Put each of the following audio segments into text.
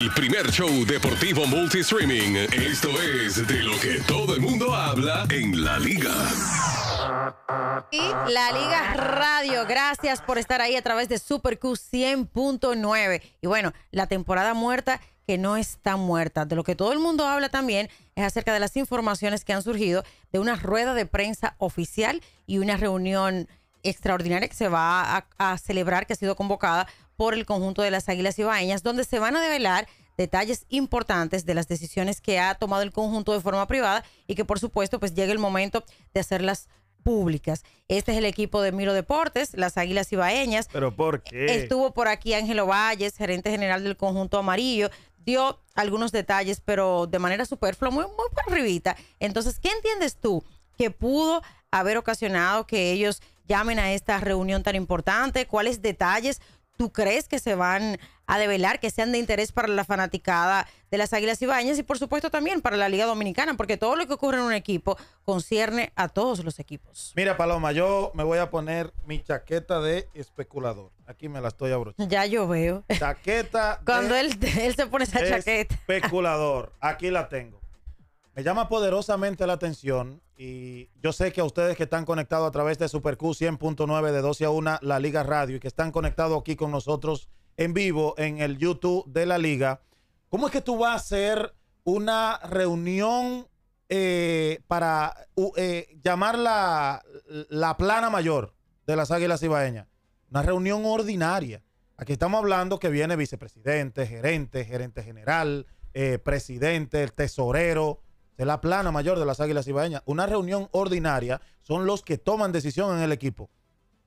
El primer show deportivo multi-streaming. Esto es de lo que todo el mundo habla en la liga. Y la Liga Radio, gracias por estar ahí a través de SuperQ 100.9. Y bueno, la temporada muerta que no está muerta. De lo que todo el mundo habla también es acerca de las informaciones que han surgido de una rueda de prensa oficial y una reunión extraordinaria que se va a, a celebrar, que ha sido convocada por el conjunto de las Águilas Ibaeñas, donde se van a develar detalles importantes de las decisiones que ha tomado el conjunto de forma privada y que por supuesto pues llega el momento de hacerlas públicas. Este es el equipo de Miro Deportes, las Águilas Ibaeñas. ¿Pero por e-, qué? Estuvo por aquí Ángelo Valles, gerente general del conjunto amarillo, dio algunos detalles, pero de manera superflua, muy, muy por arribita. Entonces, ¿qué entiendes tú que pudo haber ocasionado que ellos llamen a esta reunión tan importante? ¿Cuáles detalles tú crees que se van a develar, que sean de interés para la fanaticada de las Águilas Ibañez y por supuesto también para la Liga Dominicana, porque todo lo que ocurre en un equipo concierne a todos los equipos. Mira, Paloma, yo me voy a poner mi chaqueta de especulador. Aquí me la estoy abrochando. Ya yo veo. Chaqueta. Cuando de él, él se pone esa chaqueta. Especulador. Aquí la tengo. Me llama poderosamente la atención y yo sé que a ustedes que están conectados a través de SuperQ 100.9 de 12 a 1 La Liga Radio y que están conectados aquí con nosotros en vivo en el YouTube de la Liga, ¿cómo es que tú vas a hacer una reunión eh, para llamarla eh, llamar la, plana mayor de las Águilas Ibaeñas? Una reunión ordinaria. Aquí estamos hablando que viene vicepresidente, gerente, gerente general, eh, presidente, el tesorero de la plana mayor de las Águilas Ibaeñas. Una reunión ordinaria son los que toman decisión en el equipo.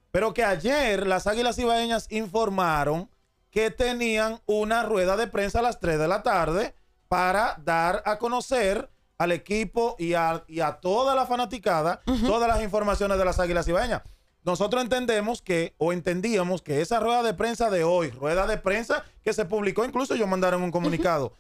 Pero que ayer las Águilas Ibaeñas informaron que tenían una rueda de prensa a las 3 de la tarde para dar a conocer al equipo y a, y a toda la fanaticada todas las informaciones de las Águilas Ibaeñas. Nosotros entendemos que, o entendíamos que esa rueda de prensa de hoy, rueda de prensa que se publicó, incluso yo mandaron un comunicado.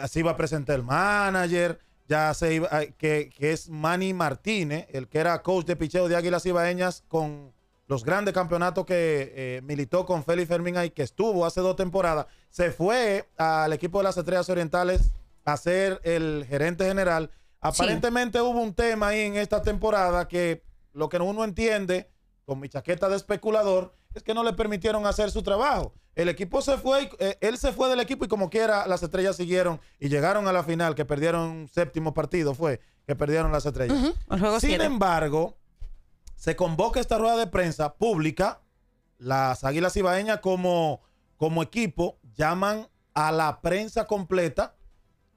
Así va a presentar el manager, ya se eh, que, es Manny Martínez, el que era coach de picheo de Águilas Ibaeñas con los grandes campeonatos que eh, militó con Félix Fermín y que estuvo hace dos temporadas, se fue al equipo de las Estrellas Orientales a ser el gerente general. Aparentemente hubo un tema ahí en esta temporada que lo que uno entiende con mi chaqueta de especulador, es que no le permitieron hacer su trabajo. El equipo se fue, eh, él se fue del equipo y como quiera las estrellas siguieron y llegaron a la final, que perdieron un séptimo partido, fue que perdieron las estrellas. Sin embargo, se convoca esta rueda de prensa pública, las Águilas Ibaeñas como, como equipo llaman a la prensa completa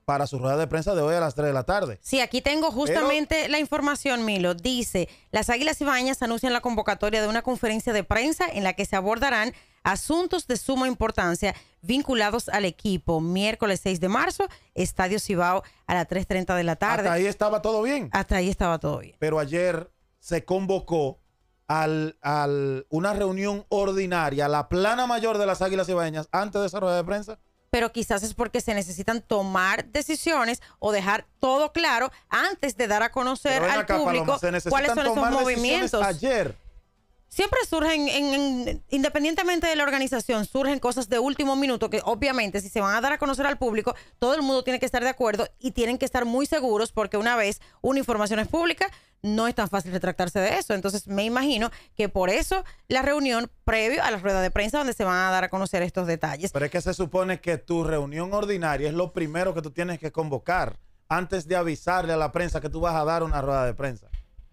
para su rueda de prensa de hoy a las 3 de la tarde. Sí, aquí tengo justamente la información, Milo. Dice, las Águilas Ibañas anuncian la convocatoria de una conferencia de prensa en la que se abordarán asuntos de suma importancia vinculados al equipo. Miércoles 6 de marzo, Estadio Cibao a las 3.30 de la tarde. Hasta ahí estaba todo bien. Hasta ahí estaba todo bien. Pero ayer se convocó al, al una reunión ordinaria, la plana mayor de las Águilas Ibañas, antes de esa rueda de prensa pero quizás es porque se necesitan tomar decisiones o dejar todo claro antes de dar a conocer al público cuáles son esos movimientos siempre surgen, en, independientemente de la organización, surgen cosas de último minuto que obviamente si se van a dar a conocer al público, todo el mundo tiene que estar de acuerdo y tienen que estar muy seguros porque una vez una información es pública, no es tan fácil retractarse de eso. Entonces me imagino que por eso la reunión previo a la rueda de prensa donde se van a dar a conocer estos detalles. Pero es que se supone que tu reunión ordinaria es lo primero que tú tienes que convocar antes de avisarle a la prensa que tú vas a dar una rueda de prensa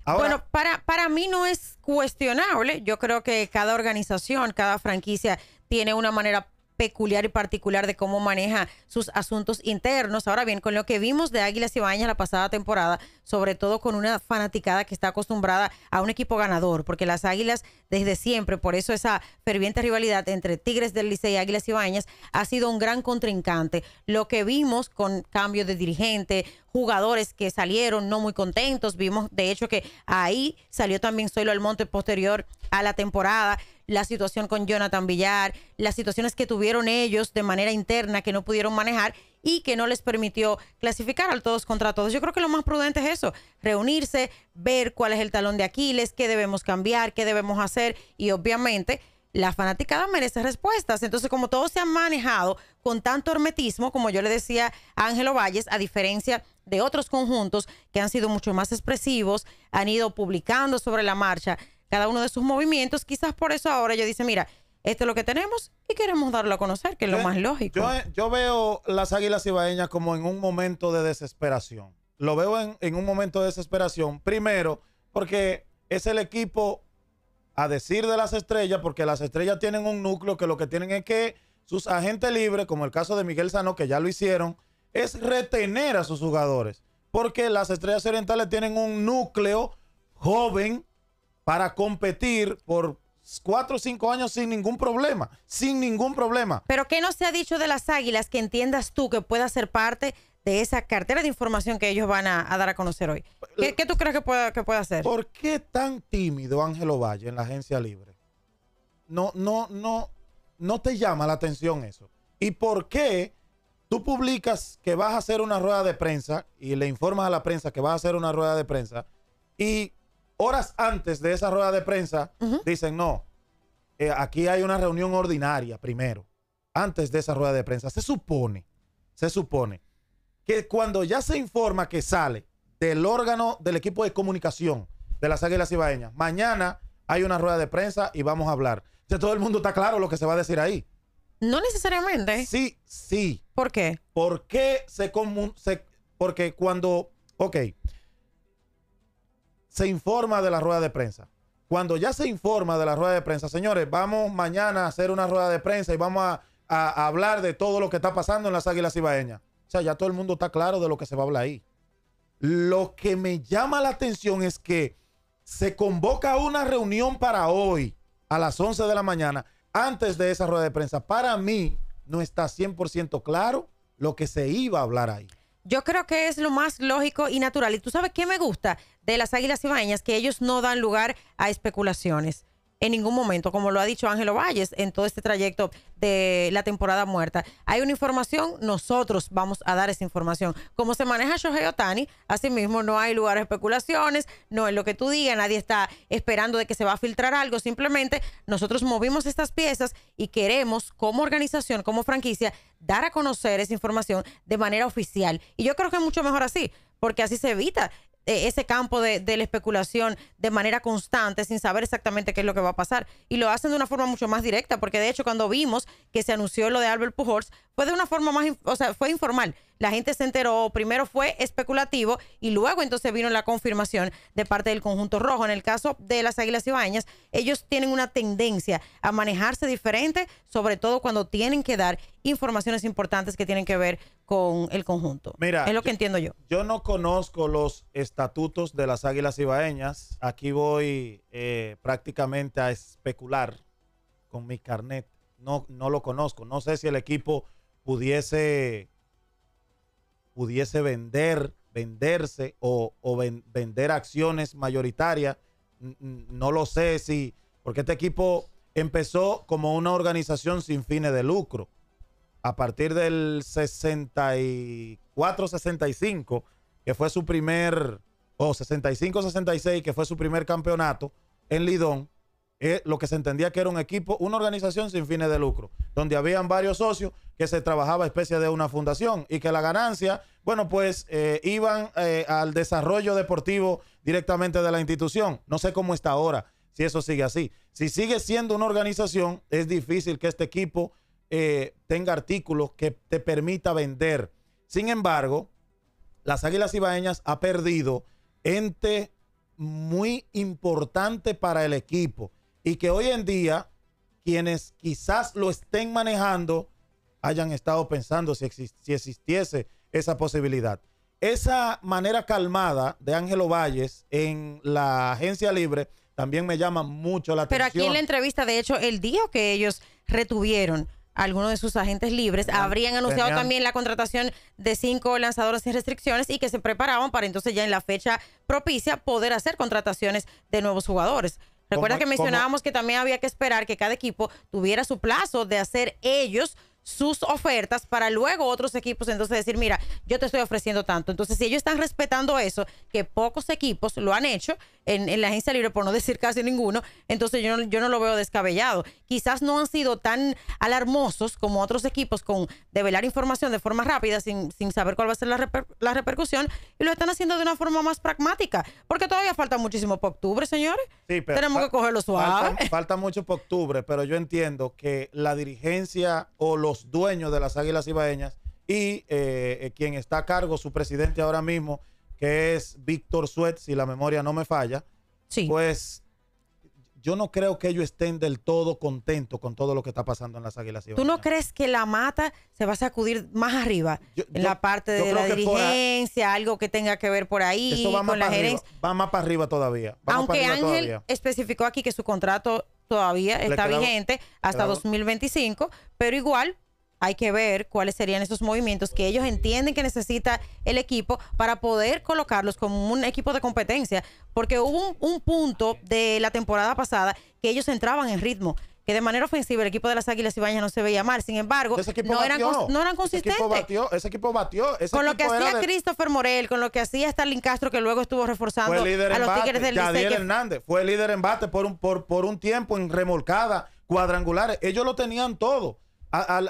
bueno, para, para mí no es cuestionable. Yo creo que cada organización, cada franquicia tiene una manera peculiar y particular de cómo maneja sus asuntos internos. Ahora bien, con lo que vimos de Águilas y Bañas la pasada temporada, sobre todo con una fanaticada que está acostumbrada a un equipo ganador, porque las Águilas desde siempre, por eso esa ferviente rivalidad entre Tigres del Licey y Águilas y Bañas ha sido un gran contrincante. Lo que vimos con cambio de dirigente, jugadores que salieron no muy contentos, vimos de hecho que ahí salió también el monte posterior a la temporada la situación con Jonathan Villar, las situaciones que tuvieron ellos de manera interna que no pudieron manejar y que no les permitió clasificar al todos contra todos. Yo creo que lo más prudente es eso, reunirse, ver cuál es el talón de Aquiles, qué debemos cambiar, qué debemos hacer y obviamente la fanaticada merece respuestas. Entonces, como todos se han manejado con tanto hermetismo, como yo le decía a Ángelo Valles, a diferencia de otros conjuntos que han sido mucho más expresivos, han ido publicando sobre la marcha cada uno de sus movimientos. Quizás por eso ahora ella dice, mira, esto es lo que tenemos y queremos darlo a conocer, que es lo más lógico. Eh, yo, veo las águilas ibaeñas como en un momento de desesperación. Lo veo en, en un momento de desesperación. Primero, porque es el equipo a decir de las estrellas, porque las estrellas tienen un núcleo que lo que tienen es que sus agentes libres, como el caso de Miguel Sano, que ya lo hicieron, es retener a sus jugadores. Porque las estrellas orientales tienen un núcleo joven para competir por cuatro o cinco años sin ningún problema, sin ningún problema. Pero ¿qué no se ha dicho de las águilas que entiendas tú que pueda ser parte de esa cartera de información que ellos van a, dar a conocer hoy? ¿Qué, tú crees que pueda, que hacer? ¿Por qué tan tímido Ángelo Valle en la agencia libre? No, no, no, no te llama la atención eso. ¿Y por qué tú publicas que vas a hacer una rueda de prensa y le informas a la prensa que vas a hacer una rueda de prensa y horas antes de esa rueda de prensa, dicen, no, eh, aquí hay una reunión ordinaria primero, antes de esa rueda de prensa. Se supone, se supone que cuando ya se informa que sale del órgano del equipo de comunicación de las Águilas Ibaeñas, mañana hay una rueda de prensa y vamos a hablar. Ya todo el mundo está claro lo que se va a decir ahí. No necesariamente. Sí, sí. ¿Por qué? ¿Por se, Porque cuando, ok, se informa de la rueda de prensa. Cuando ya se informa de la rueda de prensa, señores, vamos mañana a hacer una rueda de prensa y vamos a, hablar de todo lo que está pasando en las Águilas Ibaeñas. O sea, ya todo el mundo está claro de lo que se va a hablar ahí. Lo que me llama la atención es que se convoca una reunión para hoy a las 11 de la mañana antes de esa rueda de prensa. Para mí no está 100% claro lo que se iba a hablar ahí. Yo creo que es lo más lógico y natural. Y tú sabes qué me gusta de las águilas bañas, que ellos no dan lugar a especulaciones en ningún momento, como lo ha dicho Ángelo Valles en todo este trayecto de la temporada muerta. Hay una información, nosotros vamos a dar esa información. Como se maneja Shohei Otani, Asimismo, no hay lugar a especulaciones, no es lo que tú digas, nadie está esperando de que se va a filtrar algo, simplemente nosotros movimos estas piezas y queremos como organización, como franquicia, dar a conocer esa información de manera oficial. Y yo creo que es mucho mejor así, porque así se evita eh, ese campo de, la especulación de manera constante sin saber exactamente qué es lo que va a pasar. Y lo hacen de una forma mucho más directa, porque de hecho cuando vimos que se anunció lo de Albert Pujols, fue de una forma más, o sea, fue informal. La gente se enteró, primero fue especulativo y luego entonces vino la confirmación de parte del conjunto rojo. En el caso de las Águilas Bañas, ellos tienen una tendencia a manejarse diferente, sobre todo cuando tienen que dar informaciones importantes que tienen que ver con el conjunto. Mira, es lo que entiendo yo. Yo no conozco los estatutos de las Águilas Ibaeñas. Aquí voy eh, prácticamente a especular con mi carnet. No, no lo conozco. No sé si el equipo pudiese, pudiese vender, venderse o, vender acciones mayoritarias. No lo sé si, porque este equipo empezó como una organización sin fines de lucro a partir del 64-65, que fue su primer, o 65-66, que fue su primer campeonato en Lidón, eh, lo que se entendía que era un equipo, una organización sin fines de lucro, donde habían varios socios que se trabajaba especie de una fundación y que la ganancia, bueno, pues eh, iban eh, al desarrollo deportivo directamente de la institución. No sé cómo está ahora, si eso sigue así. Si sigue siendo una organización, es difícil que este equipo eh, tenga artículos que te permita vender. Sin embargo, las Águilas Ibaeñas ha perdido ente muy importante para el equipo y que hoy en día quienes quizás lo estén manejando hayan estado pensando si, existiese esa posibilidad. Esa manera calmada de Ángelo Valles en la agencia libre también me llama mucho la atención. Pero aquí en la entrevista, de hecho, El día que ellos retuvieron algunos de sus agentes libres, habrían anunciado también la contratación de cinco lanzadores sin restricciones y que se preparaban para entonces ya en la fecha propicia poder hacer contrataciones de nuevos jugadores. Recuerda que mencionábamos que también había que esperar que cada equipo tuviera su plazo de hacer ellos sus ofertas para luego otros equipos entonces decir, mira, yo te estoy ofreciendo tanto. Entonces, si ellos están respetando eso, que pocos equipos lo han hecho en, la agencia libre, por no decir casi ninguno, entonces yo no, yo no lo veo descabellado. Quizás no han sido tan alarmosos como otros equipos con develar información de forma rápida sin, sin saber cuál va a ser la, la repercusión y lo están haciendo de una forma más pragmática, porque todavía falta muchísimo por octubre, señores. Tenemos que cogerlo suave. Falta, falta mucho por octubre, pero yo entiendo que la dirigencia o los dueños de las Águilas Ibaeñas y eh, eh, quien está a cargo, su presidente ahora mismo, que es Víctor suez si la memoria no me falla, sí. pues yo no creo que ellos estén del todo contentos con todo lo que está pasando en las Águilas Ibaeñas. ¿Tú no crees que la mata se va a sacudir más arriba? en la parte de la dirigencia, algo que tenga que ver por ahí, eso va con la gerencia. más para arriba todavía. Aunque Ángel especificó aquí que su contrato todavía está vigente hasta 2025, pero igual hay que ver cuáles serían esos movimientos que ellos entienden que necesita el equipo para poder colocarlos como un equipo de competencia, porque hubo un punto de la temporada pasada que ellos entraban en ritmo de manera ofensiva el equipo de las Águilas Ibañas no se veía mal. Sin embargo, no eran, consistentes. Ese equipo batió. Ese equipo batió con lo que hacía Christopher Morel, con lo que hacía Stalin Castro, que luego estuvo reforzando a los Tigres del Licey. Hernández fue líder en bate por un, por, por un tiempo en remolcada, cuadrangulares. Ellos lo tenían todo.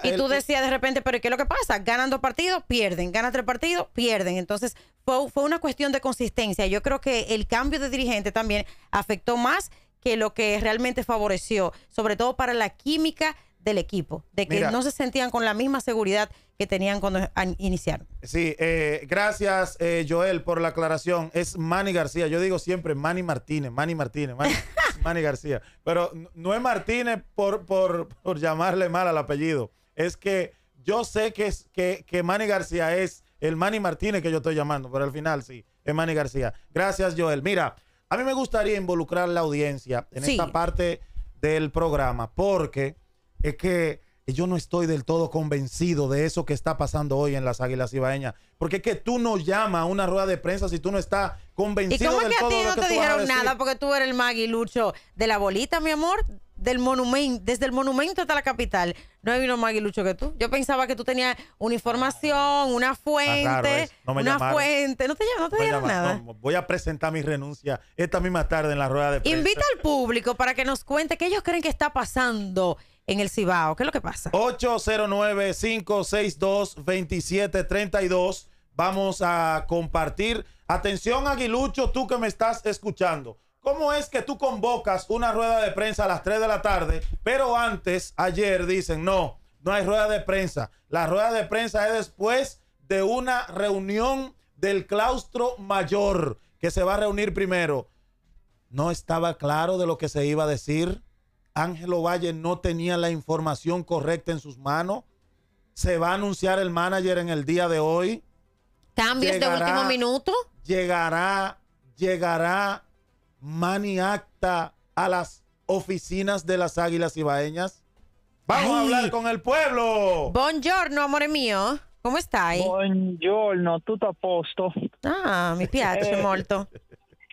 y tú decías de repente, pero ¿qué es lo que pasa? Ganan dos partidos, pierden. Ganan tres partidos, pierden. Entonces, fue, fue, una cuestión de consistencia. Yo creo que el cambio de dirigente también afectó más que lo que realmente favoreció, sobre todo para la química del equipo, de que no se sentían con la misma seguridad que tenían cuando iniciaron. Sí, eh, gracias eh, Joel por la aclaración. Es Mani García, yo digo siempre Mani Martínez, Mani Martínez, Manny, García, pero no es Martínez por, por, llamarle mal al apellido, es que yo sé que, es, que, que Manny García es el Manny Martínez que yo estoy llamando, pero al final sí, es Manny García. Gracias Joel. Mira. A mí me gustaría involucrar la audiencia en esta parte del programa porque es que yo no estoy del todo convencido de eso que está pasando hoy en las Águilas Ibaeñas. Porque es que tú no llamas a una rueda de prensa si tú no estás convencido ¿Y cómo es que a ti no te dijeron nada porque tú eres el Lucho de la bolita, mi amor? del monumento, desde el monumento hasta la capital, no hay uno más aguilucho que tú. Yo pensaba que tú tenías una información, una ah, fuente, una fuente. No te, no te dieron nada. voy a presentar mi renuncia esta misma tarde en la rueda de prensa. Invita al público para que nos cuente qué ellos creen que está pasando en el Cibao. ¿Qué es lo que pasa? 809-562-2732. Vamos a compartir. Atención, Aguilucho, tú que me estás escuchando. ¿Cómo es que tú convocas una rueda de prensa a las 3 de la tarde, pero antes, ayer, dicen, no, no hay rueda de prensa? La rueda de prensa es después de una reunión del claustro mayor, que se va a reunir primero. No estaba claro de lo que se iba a decir. Ángelo Valle no tenía la información correcta en sus manos. Se va a anunciar el manager en el día de hoy. Cambios de último minuto. Llegará, llegará Maniacta a las oficinas de las Águilas Ibaeñas? Vamos a hablar con el pueblo. Buongiorno, amore mío. ¿Cómo estáis? Buongiorno, tutto a posto. Ah, mi piace eh. molto.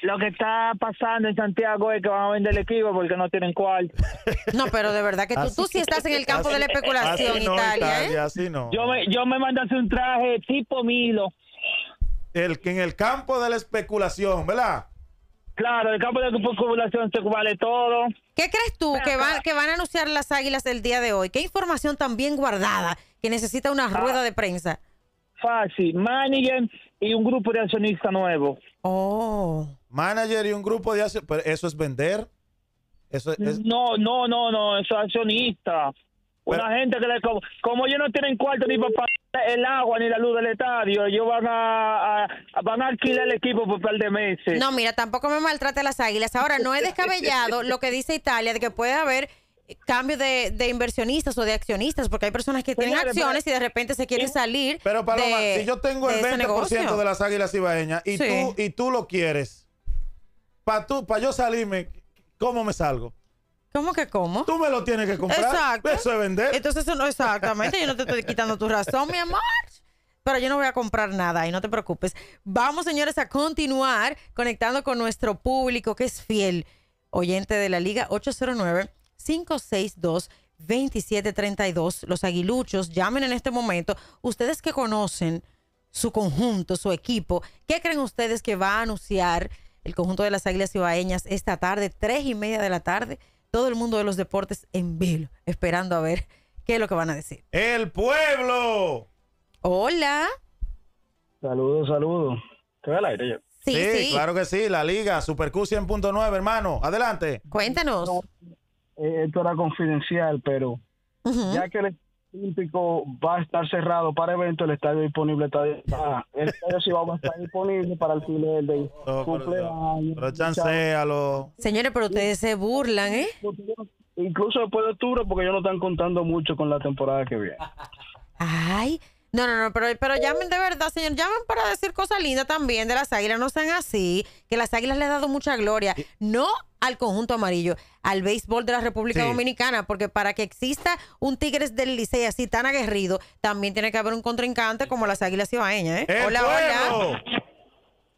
Lo que está pasando en Santiago es que van a vender el equipo porque no tienen cual. No, pero de verdad que tú, sí estás en el campo de la especulación, Italia. ¿eh? Yo me, yo me un traje tipo Milo. El que en el campo de la especulación, ¿verdad? Claro, el campo de población se vale todo. ¿Qué crees tú que, que van a anunciar las águilas el día de hoy? ¿Qué información tan bien guardada que necesita una ah. rueda de prensa? Fácil, manager y un grupo de accionistas nuevo. Oh. Manager y un grupo de accionistas. ¿Eso es vender? Eso No, no, no, no, eso es accionista. Una gente que le, como, ellos no tienen cuarto ni uh. papá el agua ni la luz del estadio. Ellos van a, van a alquilar el equipo por un de meses. No, mira, tampoco me maltrate las águilas. Ahora, no es descabellado lo que dice Italia de que puede haber eh, cambio de, inversionistas o de accionistas, porque hay personas que tienen acciones y de repente se quieren salir. Pero Paloma, si yo tengo el de 20% de las águilas ibaeñas y, tú, y tú lo quieres, para tú, para yo salirme, ¿cómo me salgo? ¿Cómo que cómo? Tú me lo tienes que comprar. Exacto. Eso es vender. Entonces eso no exactamente. Yo no te estoy quitando tu razón, mi amor. Pero yo no voy a comprar nada y no te preocupes. Vamos, señores, a continuar conectando con nuestro público que es fiel oyente de la Liga 809 562 2732. Los aguiluchos, llamen en este momento. Ustedes que conocen su conjunto, su equipo, ¿qué creen ustedes que va a anunciar el conjunto de las Águilas Ibaeñas esta tarde, tres y media de la tarde? todo el mundo de los deportes en vilo, esperando a ver qué es lo que van a decir. El pueblo. Hola. Saludos, saludos. ¿Te al aire Sí, claro que sí, la liga, punto 100.9, hermano. Adelante. Cuéntanos. Eh, esto era confidencial, pero ya que le Olímpico va a estar cerrado para eventos, el estadio disponible está el estadio sí va a estar disponible para el de no, cumpleaños. Pero, Señores, pero ustedes se burlan, ¿eh? Incluso después de octubre, porque ellos no están contando mucho con la temporada que viene. Ay, no, no, no, pero, pero llamen de verdad, señor. Llamen para decir cosas lindas también de las águilas. No sean así, que las águilas le han dado mucha gloria. No al conjunto amarillo, al béisbol de la República Dominicana, porque para que exista un Tigres del Licey así tan aguerrido, también tiene que haber un contrincante como las águilas cibaeñas, ¿eh? hola, hola.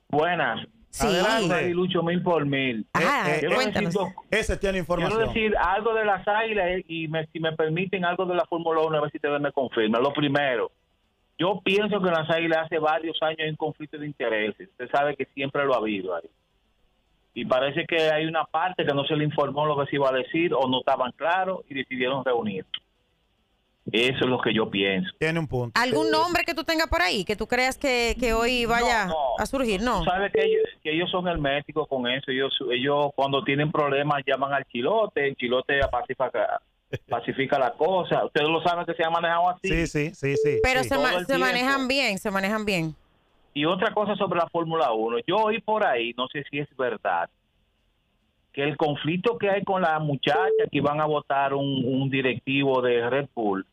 Buenas. Sí. Adelante, Lucho, mil por mil. Ah, cuéntanos. Decir, tiene información. Quiero decir algo de las águilas y si me permiten algo de la Fórmula 1, a ver si ustedes me confirma, Lo primero, yo pienso que en las águilas hace varios años hay un conflicto de intereses. Usted sabe que siempre lo ha habido ahí. Y parece que hay una parte que no se le informó lo que se iba a decir o no estaban claros y decidieron reunirse. Eso es lo que yo pienso. Tiene un punto. ¿Algún nombre que tú tengas por ahí que tú creas que, hoy vaya a surgir? No. sabe que ellos, que ellos son herméticos con eso. Ellos, cuando tienen problemas llaman al chilote, el chilote acá pacifica la cosa. Ustedes lo saben que se ha manejado así. Sí, sí, sí, sí. Pero se, manejan bien, se manejan bien. Y otra cosa sobre la Fórmula 1. Yo oí por ahí, no sé si es verdad, que el conflicto que hay con la muchacha que van a votar un, un directivo de Red Bull,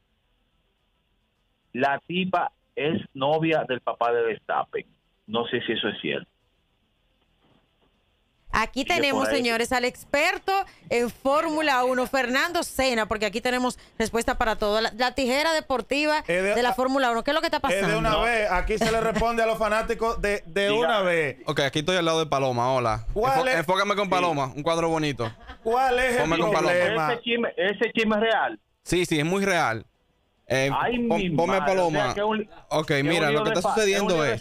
la tipa es novia del papá de Verstappen. No sé si eso es cierto. Aquí tenemos, señores, al experto en Fórmula 1, Fernando Sena, porque aquí tenemos respuesta para todo. La, tijera deportiva de, la Fórmula 1, ¿qué es lo que está pasando? de una vez, aquí se le responde a los fanáticos de, una vez. Ok, aquí estoy al lado de Paloma, hola. es? Enfócame con Paloma, un cuadro bonito. ¿Cuál es el Ese chisme, es real. Sí, sí, es muy real. Eh, ponme Paloma. ok, mira, lo que está sucediendo es...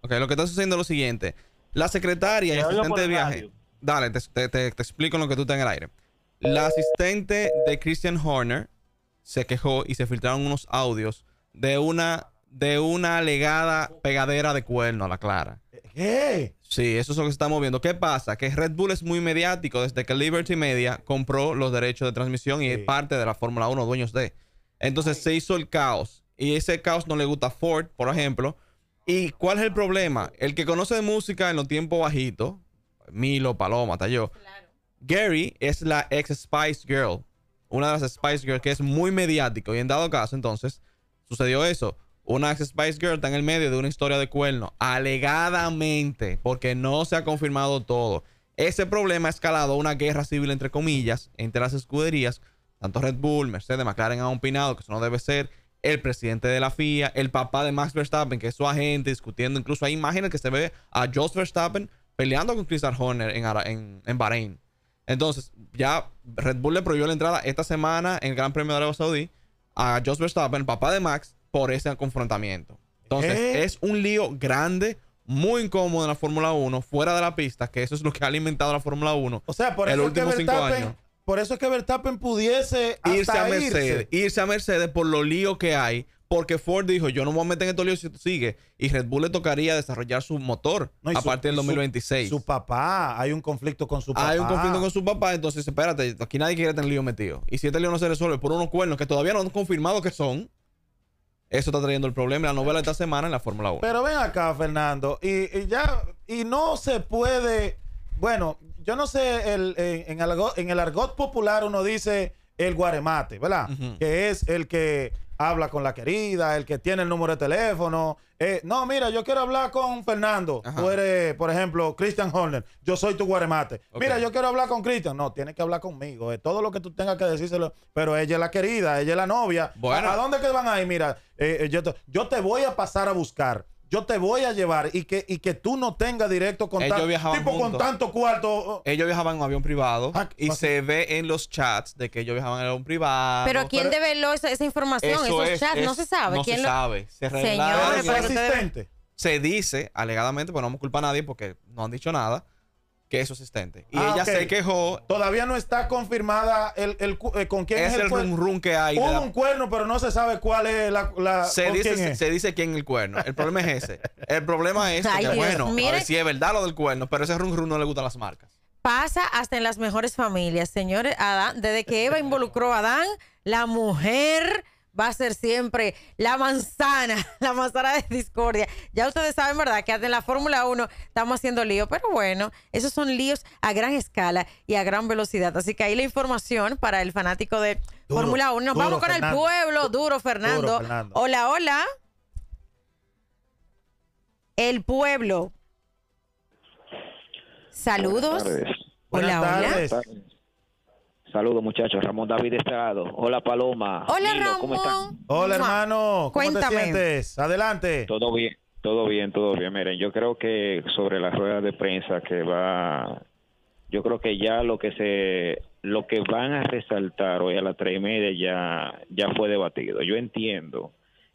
Ok, lo que está sucediendo es lo siguiente. La secretaria y asistente de viaje. Dale, te, explico lo que tú estás en el aire. La asistente de Christian Horner se quejó y se filtraron unos audios de una, de una alegada pegadera de cuerno a la Clara. ¿Qué? Sí, eso es lo que estamos moviendo. ¿Qué pasa? Que Red Bull es muy mediático desde que Liberty Media compró los derechos de transmisión y es parte de la Fórmula 1, dueños de. Entonces se hizo el caos. Y ese caos no le gusta a Ford, por ejemplo, ¿Y cuál es el problema? El que conoce de música en los tiempos bajitos, Milo, Paloma, hasta yo. Gary es la ex Spice Girl, una de las Spice Girls que es muy mediático. Y en dado caso, entonces, sucedió eso. Una ex Spice Girl está en el medio de una historia de cuerno, alegadamente, porque no se ha confirmado todo. Ese problema ha escalado a una guerra civil, entre comillas, entre las escuderías, tanto Red Bull, Mercedes, McLaren han opinado que eso no debe ser el presidente de la FIA, el papá de Max Verstappen, que es su agente, discutiendo. Incluso hay imágenes que se ve a Jos Verstappen peleando con Chris Horner en, en, Bahrein. Entonces, ya Red Bull le prohibió la entrada esta semana en el Gran Premio de Arabia Saudí a Jos Verstappen, el papá de Max, por ese confrontamiento. Entonces, es un lío grande, muy incómodo en la Fórmula 1, fuera de la pista, que eso es lo que ha alimentado la Fórmula 1 o sea, por el último cinco años. Por eso es que Verstappen pudiese irse a Mercedes. Irse. a Mercedes por los líos que hay. Porque Ford dijo, yo no me voy a meter en estos líos si sigue Y Red Bull le tocaría desarrollar su motor a partir del 2026. Su, papá, hay un conflicto con su papá. Hay un conflicto con su papá, entonces espérate, aquí nadie quiere tener lío metido. Y si este lío no se resuelve por unos cuernos que todavía no han confirmado que son, eso está trayendo el problema. La novela de esta semana en la Fórmula 1. Pero ven acá, Fernando. y ya, y no se puede. Bueno, yo no sé, el, en, el argot, en, el argot, popular uno dice el guaremate, ¿verdad? Que es el que habla con la querida, el que tiene el número de teléfono. Eh, no, mira, yo quiero hablar con Fernando. Tú eres, por ejemplo, Christian Horner. Yo soy tu guaremate. Mira, yo quiero hablar con Christian. No, tienes que hablar conmigo. Todo lo que tú tengas que decírselo. Pero ella es la querida, ella es la novia. Bueno. ¿A, dónde que van ahí? Mira, eh, eh, yo, yo te voy a pasar a buscar yo te voy a llevar y que, y que tú no tengas directo contacto. Tipo con tanto cuarto. Ellos viajaban en un avión privado ah, y se ve en los chats de que ellos viajaban en un avión privado. Pero ¿quién develó esa, información? Esos chats no se sabe. ¿Quién se sabe. Se se dice, alegadamente, pero pues no me culpa a nadie porque no han dicho nada que es su asistente. Y ah, ella se quejó. Todavía no está confirmada el, el, eh, con quién es, el, el run que hay. un cuerno, pero no se sabe cuál es la. se, dice, quién se dice quién el cuerno. El problema es ese. El problema es que, bueno, si es verdad lo del cuerno, pero ese run run no le gustan las marcas. Pasa hasta en las mejores familias, señores. Adán, desde que Eva involucró a Adán, la mujer va a ser siempre la manzana, la manzana de discordia. Ya ustedes saben, ¿verdad? Que en la Fórmula 1 estamos haciendo líos, pero bueno, esos son líos a gran escala y a gran velocidad. Así que ahí la información para el fanático de Fórmula 1. Nos vamos con el pueblo, duro Fernando. Hola, hola. El pueblo. Saludos. Hola, hola. Saludos, muchachos. Ramón David Estrado. Hola, Paloma. Hola, Hola, hermano. ¿Cómo te Adelante. Todo bien, todo bien, todo bien. Miren, yo creo que sobre la rueda de prensa que va... Yo creo que ya lo que se... Lo que van a resaltar hoy a las tres y media ya, ya fue debatido. Yo entiendo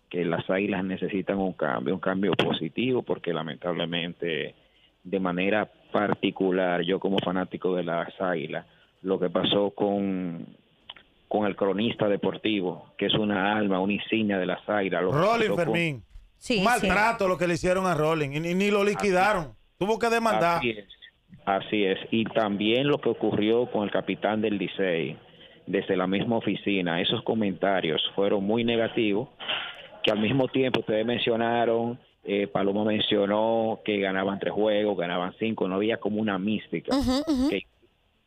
que las águilas necesitan un cambio, un cambio positivo, porque lamentablemente, de manera particular, yo como fanático de las águilas, lo que pasó con, con el cronista deportivo, que es una alma, una insignia de las águilas. Rolling Fermín. un maltrato lo que le hicieron a Rolling y, ni lo liquidaron. Tuvo que demandar. Así es, Y también lo que ocurrió con el capitán del Licey desde la misma oficina. Esos comentarios fueron muy negativos, que al mismo tiempo ustedes mencionaron, eh, Paloma mencionó que ganaban tres juegos, ganaban cinco, no había como una mística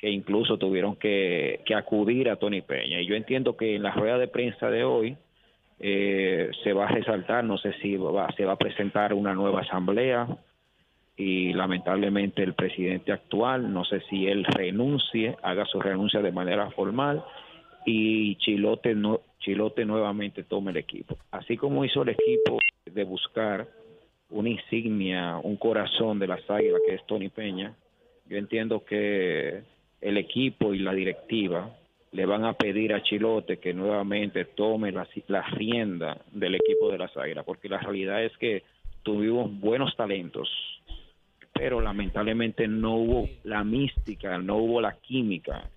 que incluso tuvieron que, acudir a Tony Peña. Y yo entiendo que en la rueda de prensa de hoy eh, se va a resaltar, no sé si va, se va a presentar una nueva asamblea y lamentablemente el presidente actual, no sé si él renuncie, haga su renuncia de manera formal y Chilote, no, Chilote nuevamente tome el equipo. Así como hizo el equipo de buscar una insignia, un corazón de la águilas que es Tony Peña, yo entiendo que el equipo y la directiva le van a pedir a Chilote que nuevamente tome la, la rienda del equipo de la Águilas, porque la realidad es que tuvimos buenos talentos, pero lamentablemente no hubo la mística, no hubo la química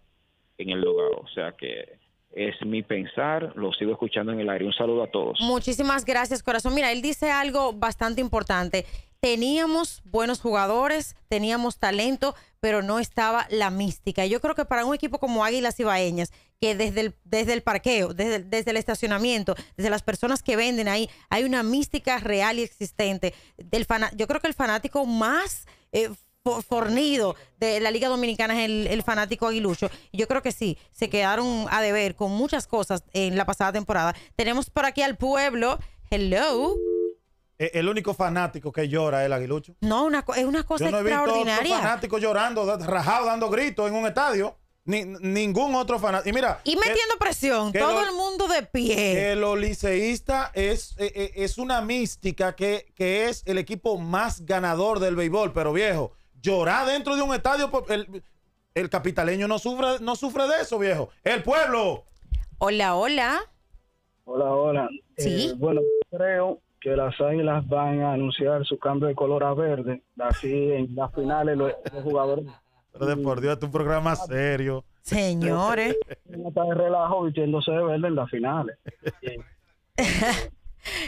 en el lugar. O sea que es mi pensar, lo sigo escuchando en el aire. Un saludo a todos. Muchísimas gracias, corazón. Mira, él dice algo bastante importante teníamos buenos jugadores, teníamos talento, pero no estaba la mística. Yo creo que para un equipo como Águilas Ibaeñas, que desde el, desde el parqueo, desde, desde, el estacionamiento, desde las personas que venden ahí, hay una mística real y existente. Del fan, yo creo que el fanático más eh, fornido de la Liga Dominicana es el, fanático aguilucho. Yo creo que sí, se quedaron a deber con muchas cosas en la pasada temporada. Tenemos por aquí al pueblo. Hello. Eh, el único fanático que llora es el aguilucho. No, una, es una cosa Yo no he extraordinaria. Visto fanático llorando, rajado, dando gritos en un estadio. ningún otro fanático. Y mira. Y metiendo presión, todo el mundo de pie. El Oliseísta eh, eh, es, una mística que, es el equipo más ganador del béisbol, pero viejo, llorar dentro de un estadio. El, el capitaleño no sufre, no sufre de eso, viejo. El pueblo. Hola, hola. Hola, hola. Sí. bueno, creo que las Águilas van a anunciar su cambio de color a verde, así en las finales los, jugadores... Pero por Dios, es un programa serio. Señores. No está de relajo vistiéndose de verde en las finales.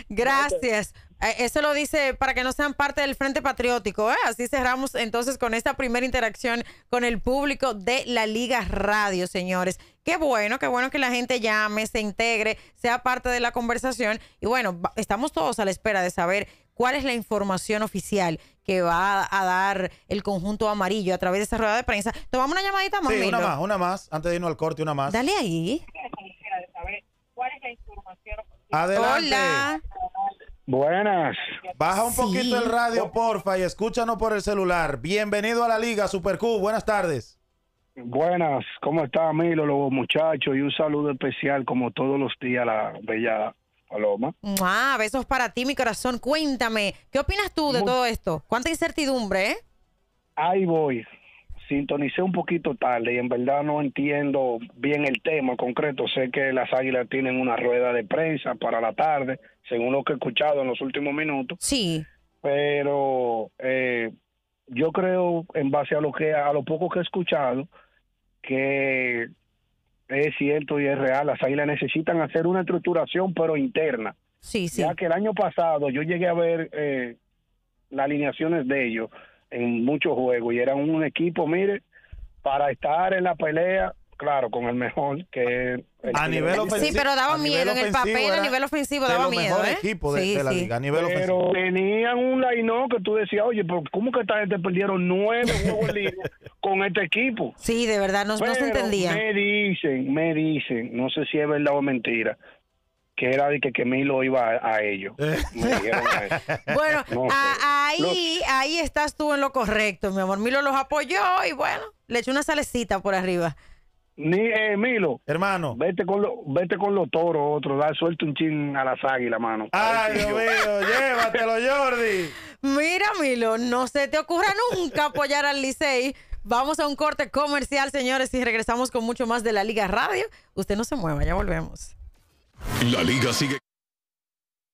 Gracias. Eh, eso lo dice para que no sean parte del Frente Patriótico. ¿eh? Así cerramos entonces con esta primera interacción con el público de la Liga Radio, señores. Qué bueno, qué bueno que la gente llame, se integre, sea parte de la conversación. Y bueno, estamos todos a la espera de saber cuál es la información oficial que va a dar el conjunto amarillo a través de esa rueda de prensa. Tomamos una llamadita más. una más, una más. Antes de irnos al corte, una más. Dale ahí. Adelante. Buenas. Baja un poquito el radio, oh. porfa, y escúchanos por el celular. Bienvenido a la Liga Super Q. Buenas tardes. Buenas, ¿cómo está Milo, los muchachos? Y un saludo especial, como todos los días, la bella Paloma. Ah, besos para ti, mi corazón. Cuéntame, ¿qué opinas tú de todo esto? ¿Cuánta incertidumbre, eh? Ahí voy sintonicé un poquito tarde y en verdad no entiendo bien el tema en concreto. Sé que las águilas tienen una rueda de prensa para la tarde, según lo que he escuchado en los últimos minutos. Sí. Pero eh, yo creo, en base a lo que a lo poco que he escuchado, que es cierto y es real. Las águilas necesitan hacer una estructuración, pero interna. Sí, sí. Ya que el año pasado yo llegué a ver eh, las alineaciones de ellos en muchos juegos y eran un equipo, mire, para estar en la pelea, claro, con el mejor que a nivel Sí, pero daba miedo en el papel, a nivel ofensivo daba miedo, ¿eh? la liga, pero tenían un line que tú decías, "Oye, pero cómo que esta gente perdieron nueve juegos con este equipo?" Sí, de verdad no, no se entendía. Me dicen, me dicen, no sé si es verdad o mentira que era de que, que Milo iba a, ellos. Eh. Bueno, ahí, ahí estás tú en lo correcto, mi amor. Milo los apoyó y bueno, le echó una salecita por arriba. Eh, Milo. Hermano. Vete con, vete con los toros, otro. Da suelto un chin a las águilas, mano. Ay, Dios mío, llévatelo, Jordi. Mira, Milo, no se te ocurra nunca apoyar al Licey. Vamos a un corte comercial, señores, y regresamos con mucho más de la Liga Radio. Usted no se mueva, ya volvemos. La liga sigue.